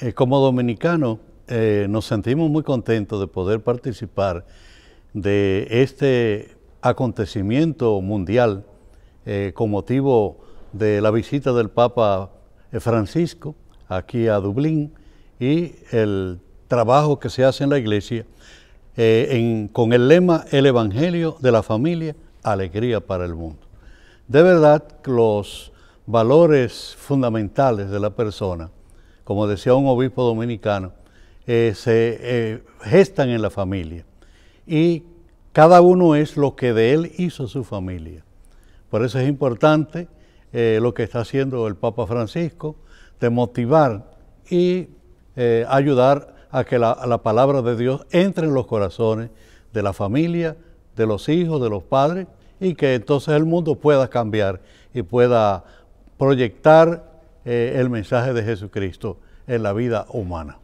Eh, como dominicanos eh, nos sentimos muy contentos de poder participar de este acontecimiento mundial eh, con motivo de la visita del Papa Francisco aquí a Dublín y el trabajo que se hace en la iglesia con el lema El Evangelio de la Familia, Alegría para el Mundo. De verdad, los valores fundamentales de la persona como decía un obispo dominicano, eh, se eh, gestan en la familia y cada uno es lo que de él hizo su familia. Por eso es importante eh, lo que está haciendo el Papa Francisco, de motivar y ayudar a que la palabra de Dios entre en los corazones de la familia, de los hijos, de los padres, y que entonces el mundo pueda cambiar y pueda proyectar eh, el mensaje de Jesucristo en la vida humana.